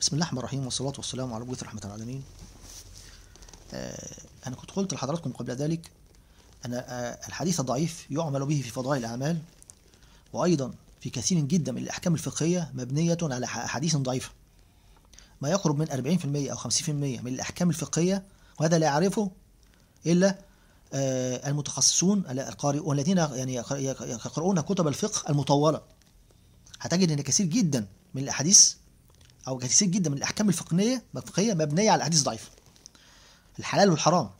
بسم الله الرحمن الرحيم والصلاة والسلام على وجهة رحمة العالمين آه، أنا كنت قلت لحضراتكم قبل ذلك أن آه، الحديث الضعيف يعمل به في فضائل الأعمال وأيضا في كثير جدا من الأحكام الفقهية مبنية على أحاديث ضعيفة ما يقرب من 40% أو 50% من الأحكام الفقهية وهذا لا يعرفه إلا آه، المتخصصون القارئون الذين يعني يقرؤون كتب الفقه المطولة هتجد أن كثير جدا من الأحاديث او كثير جدا من الاحكام الفقهيه الفقهيه مبنيه على احاديث ضعيفه الحلال والحرام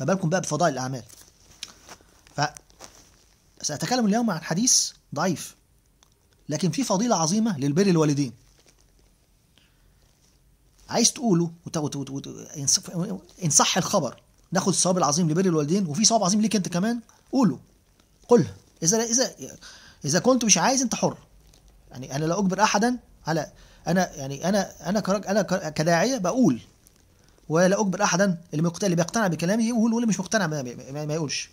ما بالكم بقى بفضائل الاعمال ف ساتكلم اليوم عن حديث ضعيف لكن في فضيله عظيمه للبر الوالدين عايز تقوله وت... وت... وت... ان صح الخبر ناخد الثواب العظيم لبر الوالدين وفي ثواب عظيم ليك انت كمان قوله قل اذا اذا اذا كنت مش عايز انت حر يعني انا لا اجبر احدا على انا يعني انا انا انا كداعيه بقول ولا اجبر احدا اللي بيقتنع بكلامي يقول واللي مش مقتنع ما, ما, ما يقولش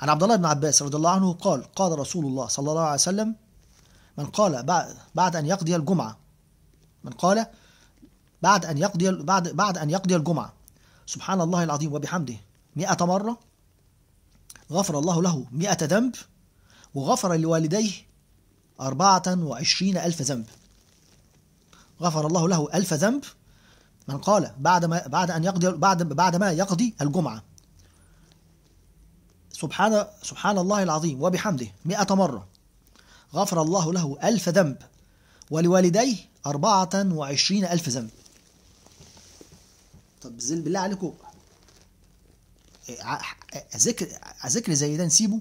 عن عبد الله بن عباس رضي الله عنه قال قال رسول الله صلى الله عليه وسلم من قال بعد, بعد ان يقضي الجمعه من قال بعد ان يقضي بعد بعد ان يقضي الجمعه سبحان الله العظيم وبحمده 100 مره غفر الله له 100 ذنب وغفر لوالديه 24 ألف ذنب غفر الله له ألف ذنب من قال بعد ما بعد أن يقضي بعد بعد ما يقضي الجمعة سبحان سبحان الله العظيم وبحمده مئة مرة غفر الله له ألف ذنب ولوالديه أربعة وعشرين ألف ذنب طب زل بالله عليكم ذكر ذكر زي ده نسيبه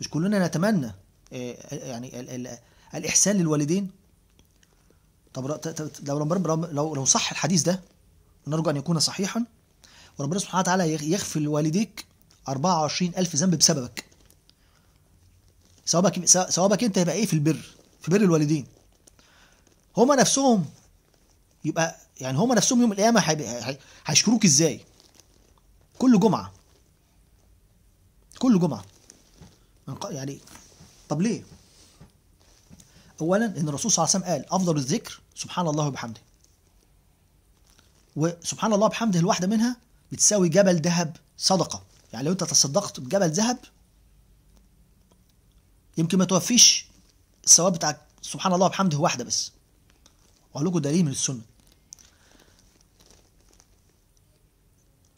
مش كلنا نتمنى آه، يعني الإحسان للوالدين طب لو لو لو صح الحديث ده نرجو ان يكون صحيحا وربنا سبحانه وتعالى يغفر لوالديك 24000 ذنب بسببك ثوابك ثوابك انت هيبقى ايه في البر في بر الوالدين هما نفسهم يبقى يعني هما نفسهم يوم القيامه هيشكروك ازاي كل جمعه كل جمعه يعني طب ليه اولا ان الرسول صلى الله عليه وسلم قال افضل الذكر سبحان الله وبحمده وسبحان الله بحمده الواحده منها بتساوي جبل ذهب صدقه يعني لو انت تصدقت بجبل ذهب يمكن ما توفيش الثواب بتاع سبحان الله بحمده واحده بس وقال لكم دليل من السنه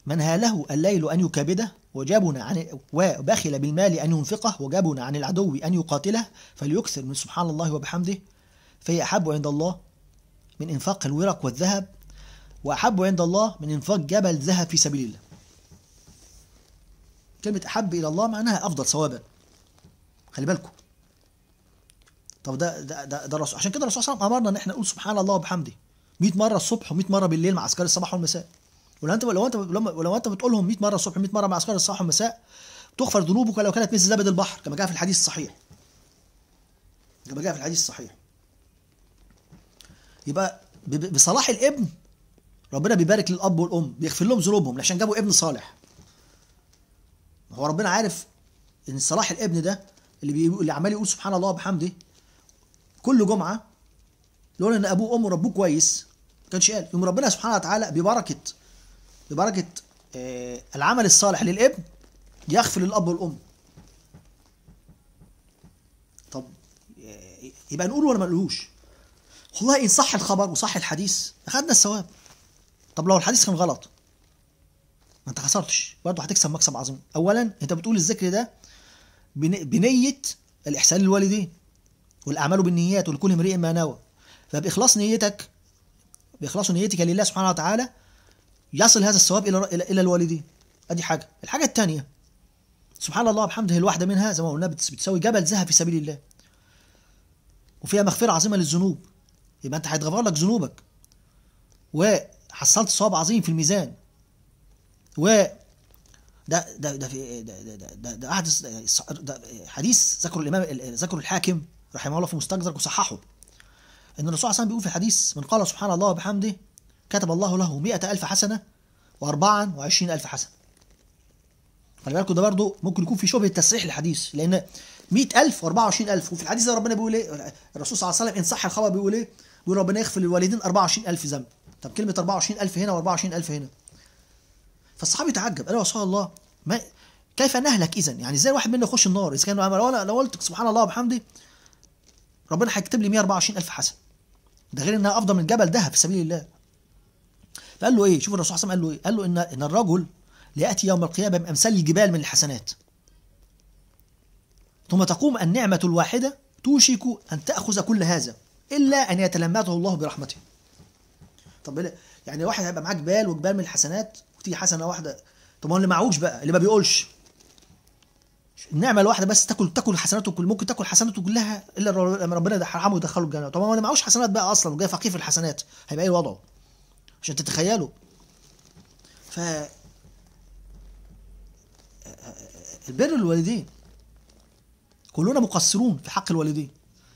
من هاله الليل أن يكابده وجابنا عن وبخل بالمال أن ينفقه وجابنا عن العدو أن يقاتله فليكثر من سبحان الله وبحمده فهي أحب عند الله من إنفاق الورق والذهب وأحب عند الله من إنفاق جبل ذهب في سبيل الله كلمة أحب إلى الله معناها أفضل صوابا خلي بالكم طب ده ده ده, ده رسول عشان كده الرسول صلى الله عليه وسلم أمرنا إن إحنا نقول سبحان الله وبحمده 100 مرة الصبح و100 مرة بالليل مع أذكار الصباح والمساء ولو انت لو انت لو انت بتقولهم 100 مره الصبح 100 مره مع اذكار الصباح والمساء تغفر ذنوبك ولو كانت مثل زبد البحر كما جاء في الحديث الصحيح كما جاء في الحديث الصحيح يبقى بصلاح الابن ربنا بيبارك للاب والام بيغفر لهم ذنوبهم عشان جابوا ابن صالح هو ربنا عارف ان صلاح الابن ده اللي بي... اللي عمال يقول سبحان الله وبحمده كل جمعه لولا ان ابوه وامه ربوه كويس ما كانش قال يوم ربنا سبحانه وتعالى ببركه لدرجة آه، العمل الصالح للابن يغفر للأب والأم طب آه، يبقى نقوله ولا ما نقولوش والله إن صح الخبر وصح الحديث أخدنا الثواب طب لو الحديث كان غلط ما أنت خسرتش برضه هتكسب مكسب عظيم أولا أنت بتقول الذكر ده بنية الإحسان للوالدين والأعمال بالنيات ولكل امرئ ما نوى فبإخلاص نيتك بإخلاص نيتك لله سبحانه وتعالى يصل هذا الثواب إلى إلى الوالدين أدي حاجة الحاجة الثانية سبحان الله وبحمده الواحدة منها زي ما قلنا بتساوي جبل ذهب في سبيل الله وفيها مغفرة عظيمة للذنوب يبقى أنت هيتغفر لك ذنوبك وحصلت ثواب عظيم في الميزان و ده ده ده في ده ده ده, ده حديث ذكره الإمام ذكره الحاكم رحمه الله في مستدرك وصححه إن الرسول صلى الله عليه وسلم بيقول في حديث من قال سبحان الله وبحمده كتب الله له مئة ألف حسنة وأربعا وعشرين ألف حسنة خلي بالكم ده برضه ممكن يكون في شبهة تصحيح الحديث لأن 100000 و24000 وفي الحديث ده ربنا بيقول ايه؟ الرسول صلى الله عليه وسلم ان صح الخبر بيقول ايه؟ بيقول ربنا يغفر للوالدين 24000 ذنب طب كلمة 24000 هنا و24000 هنا فالصحابي تعجب قال يا رسول الله ما كيف نهلك اذا؟ يعني ازاي واحد منا يخش النار؟ اذا كان عمل ولا لو قلت سبحان الله وبحمده ربنا هيكتب لي 124000 حسنة ده غير انها افضل من جبل ذهب في سبيل الله فقال له ايه شوف الرسول صلى الله عليه وسلم قال له ايه قال له ان ان الرجل لياتي يوم القيامه بامثال الجبال من الحسنات ثم تقوم النعمه الواحده توشك ان تاخذ كل هذا الا ان يتلمذه الله برحمته طب يعني واحد هيبقى معاه جبال وجبال من الحسنات وتيجي حسنه واحده طب هو اللي معهوش بقى اللي ما بيقولش النعمه الواحده بس تاكل تاكل حسناته كل ممكن تاكل حسناته كلها الا ربنا يرحمه ويدخله الجنه طب هو اللي معهوش حسنات بقى اصلا وجاي فقير في الحسنات هيبقى ايه وضعه عشان تتخيلوا ف البر الوالدين كلنا مقصرون في حق الوالدين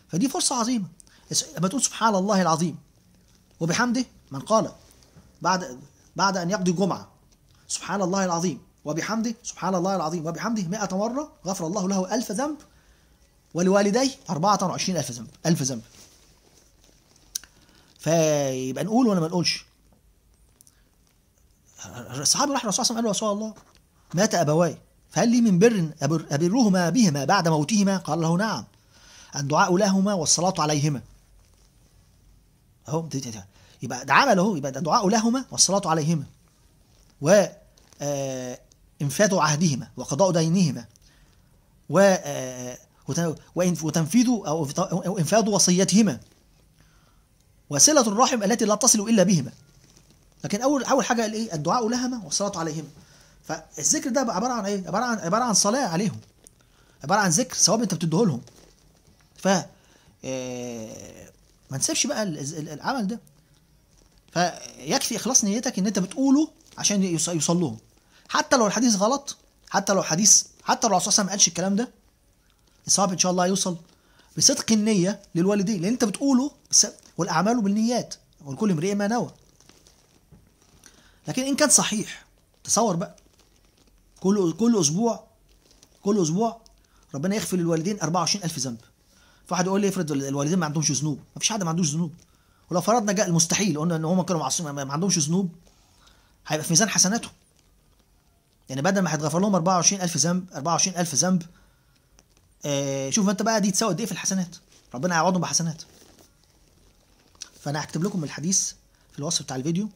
فدي فرصة عظيمة لما تقول سبحان الله العظيم وبحمده من قال بعد بعد أن يقضي جمعة سبحان الله العظيم وبحمده سبحان الله العظيم وبحمده 100 مرة غفر الله له ألف ذنب ولوالديه 24 ألف ذنب ألف ذنب فيبقى نقول ولا ما نقولش الصحابي راح الرسول صلى الله عليه وسلم قال يا رسول الله مات ابواي فهل لي من بر أبرهما بهما بعد موتهما قال له نعم الدعاء لهما والصلاة عليهما اهو يبقى ده عمل اهو يبقى ده دعاء لهما والصلاة عليهما و آه، انفاذ عهدهما وقضاء دينهما و آه، وتنفيذ او انفاذ وصيتهما وصلة الرحم التي لا تصل الا بهما لكن اول اول حاجه قال ايه الدعاء لهما والصلاه عليهما فالذكر ده عباره عن ايه عباره عن عباره عن صلاه عليهم عباره عن ذكر ثواب انت بتديه لهم ف آه، ما نسيبش بقى العمل ده فيكفي اخلاص نيتك ان انت بتقوله عشان يصلوهم لهم حتى لو الحديث غلط حتى لو حديث حتى لو الرسول صلى الله عليه وسلم ما قالش الكلام ده الصواب ان شاء الله هيوصل بصدق النيه للوالدين لان انت بتقوله والاعمال بالنيات ولكل امرئ ما نوى لكن ان كان صحيح تصور بقى كل كل اسبوع كل اسبوع ربنا يغفر للوالدين 24000 ذنب فواحد يقول لي افرض الوالدين ما عندهمش ذنوب ما فيش حد ما عندوش ذنوب ولو فرضنا جاء المستحيل قلنا ان هم كانوا معصومين ما عندهمش ذنوب هيبقى في ميزان حسناتهم يعني بدل ما هيتغفر لهم 24000 ذنب 24000 ذنب آه شوف انت بقى دي تساوي قد ايه في الحسنات ربنا هيعوضهم بحسنات فانا هكتب لكم الحديث في الوصف بتاع الفيديو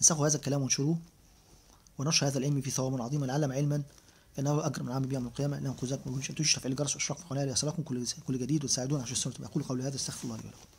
انسخوا هذا الكلام وانشروه ونشر هذا العلم في ثواب عظيم العالم علما فانه اجر من عام به القيامه انه كوزاك ومش تشرف الى جرس واشراق قناه كل جديد وتساعدون على السنه اقول قولي هذا استغفر الله لي ولكم